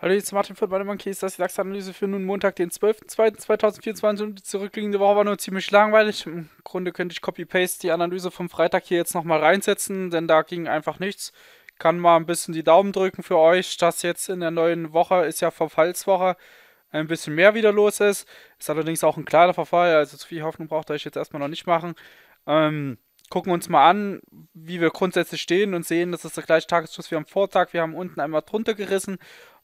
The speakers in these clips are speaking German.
Hallo, jetzt Martin von Bademann Kies, das ist die Lachsanalyse für nun Montag, den 12.02.2024 und die zurückliegende Woche war nur ziemlich langweilig. Im Grunde könnte ich Copy-Paste die Analyse vom Freitag hier jetzt nochmal reinsetzen, denn da ging einfach nichts. Kann mal ein bisschen die Daumen drücken für euch, dass jetzt in der neuen Woche, ist ja Verfallswoche, ein bisschen mehr wieder los ist. Ist allerdings auch ein kleiner Verfall, also zu viel Hoffnung braucht ihr euch jetzt erstmal noch nicht machen. Ähm, gucken uns mal an, wie wir grundsätzlich stehen und sehen, das ist der gleiche Tageskurs wie am Vortag. Wir haben unten einmal drunter gerissen.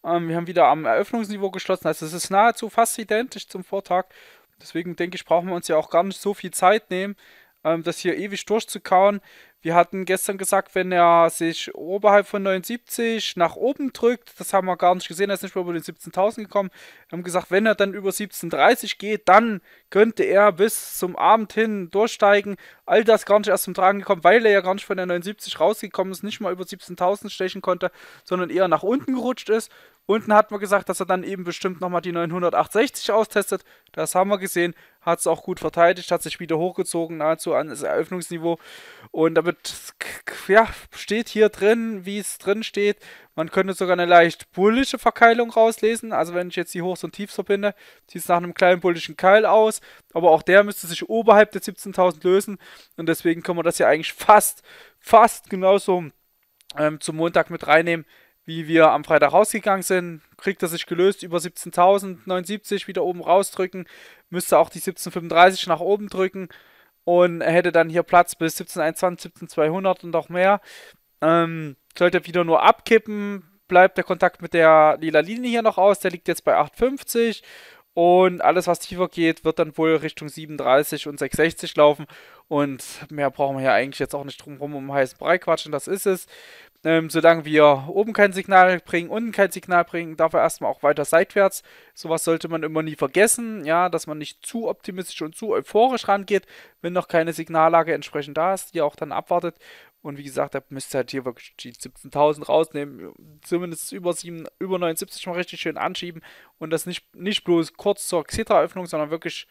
Ähm, wir haben wieder am Eröffnungsniveau geschlossen. Also es ist nahezu fast identisch zum Vortag. Deswegen denke ich, brauchen wir uns ja auch gar nicht so viel Zeit nehmen, ähm, das hier ewig durchzukauen. Wir hatten gestern gesagt, wenn er sich oberhalb von 79 nach oben drückt, das haben wir gar nicht gesehen, er ist nicht mehr über den 17.000 gekommen. Wir haben gesagt, wenn er dann über 17.30 geht, dann könnte er bis zum Abend hin durchsteigen. All das gar nicht erst zum Tragen gekommen, weil er ja gar nicht von der 79 rausgekommen ist, nicht mal über 17.000 stechen konnte, sondern eher nach unten gerutscht ist. Unten hat man gesagt, dass er dann eben bestimmt nochmal die 968 austestet. Das haben wir gesehen. Hat es auch gut verteidigt, hat sich wieder hochgezogen, nahezu an das Eröffnungsniveau. Und damit ja, steht hier drin, wie es drin steht, man könnte sogar eine leicht bullische Verkeilung rauslesen. Also wenn ich jetzt die Hochs und Tiefs verbinde, sieht es nach einem kleinen bullischen Keil aus. Aber auch der müsste sich oberhalb der 17.000 lösen. Und deswegen können wir das ja eigentlich fast, fast genauso ähm, zum Montag mit reinnehmen, wie wir am Freitag rausgegangen sind. Kriegt er sich gelöst über 17.079, wieder oben rausdrücken. Müsste auch die 17.35 nach oben drücken. Und hätte dann hier Platz bis 17.21, 17.200 und auch mehr. Ähm, sollte wieder nur abkippen, bleibt der Kontakt mit der lila Linie hier noch aus. Der liegt jetzt bei 8,50 und alles, was tiefer geht, wird dann wohl Richtung 37 und 660 laufen. Und mehr brauchen wir ja eigentlich jetzt auch nicht drumherum um heißen Brei quatschen, das ist es. Ähm, solange wir oben kein Signal bringen, unten kein Signal bringen, dafür erstmal auch weiter seitwärts. Sowas sollte man immer nie vergessen, ja, dass man nicht zu optimistisch und zu euphorisch rangeht, wenn noch keine Signallage entsprechend da ist, die auch dann abwartet. Und wie gesagt, da müsst ihr halt hier wirklich die 17.000 rausnehmen, zumindest über, 7, über 79 mal richtig schön anschieben und das nicht, nicht bloß kurz zur Xetra-Öffnung, sondern wirklich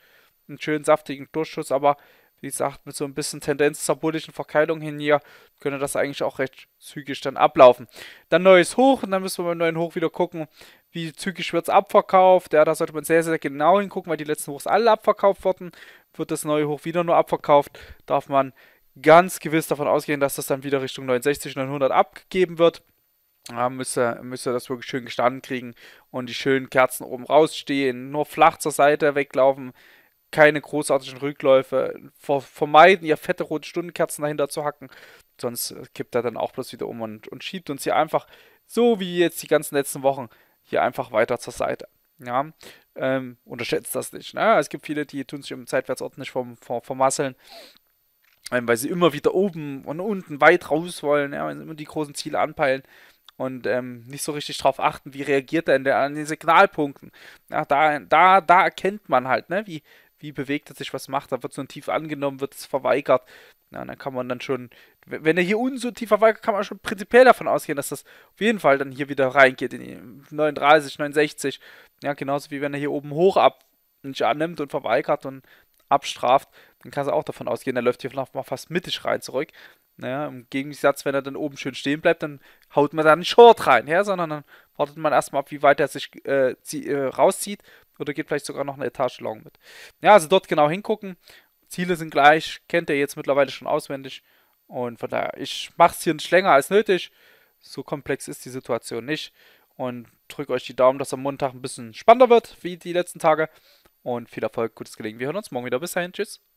einen schönen saftigen Durchschuss. Aber wie gesagt, mit so ein bisschen Tendenz zur bullischen Verkeilung hin hier, könnte das eigentlich auch recht zügig dann ablaufen. Dann neues Hoch und dann müssen wir beim neuen Hoch wieder gucken, wie zügig wird es abverkauft. Ja, da sollte man sehr, sehr genau hingucken, weil die letzten Hochs alle abverkauft wurden. Wird das neue Hoch wieder nur abverkauft, darf man ganz gewiss davon ausgehen, dass das dann wieder Richtung 69, 900 abgegeben wird. Da müsst müsst das wirklich schön gestanden kriegen und die schönen Kerzen oben rausstehen, nur flach zur Seite weglaufen, keine großartigen Rückläufe, vermeiden, ihr fette rote Stundenkerzen dahinter zu hacken. Sonst kippt er dann auch bloß wieder um und, und schiebt uns hier einfach, so wie jetzt die ganzen letzten Wochen, hier einfach weiter zur Seite. Ja, ähm, unterschätzt das nicht. Ne? Es gibt viele, die tun sich im Zeitwärtsort nicht vom, vom, vermasseln. Ähm, weil sie immer wieder oben und unten weit raus wollen, ja, weil sie immer die großen Ziele anpeilen und ähm, nicht so richtig drauf achten, wie reagiert er in der, an den Signalpunkten. Ja, da, da, da erkennt man halt, ne, wie, wie bewegt er sich, was macht er, wird so ein Tief angenommen, wird es verweigert. Na, ja, dann kann man dann schon, wenn er hier unten so tief verweigert, kann man schon prinzipiell davon ausgehen, dass das auf jeden Fall dann hier wieder reingeht in die 39, 69. Ja, genauso wie wenn er hier oben hoch ab nicht annimmt und verweigert und abstraft, dann kannst du auch davon ausgehen, er läuft hier mal fast mittig rein zurück. Naja, Im Gegensatz, wenn er dann oben schön stehen bleibt, dann haut man da einen Short rein, ja, sondern dann wartet man erstmal ab, wie weit er sich äh, zieh, äh, rauszieht oder geht vielleicht sogar noch eine Etage lang mit. Ja, also dort genau hingucken. Ziele sind gleich, kennt ihr jetzt mittlerweile schon auswendig. Und von daher, ich mache es hier nicht länger als nötig. So komplex ist die Situation nicht. Und drücke euch die Daumen, dass am Montag ein bisschen spannender wird, wie die letzten Tage. Und viel Erfolg, gutes Gelingen. Wir hören uns morgen wieder. Bis dahin, tschüss.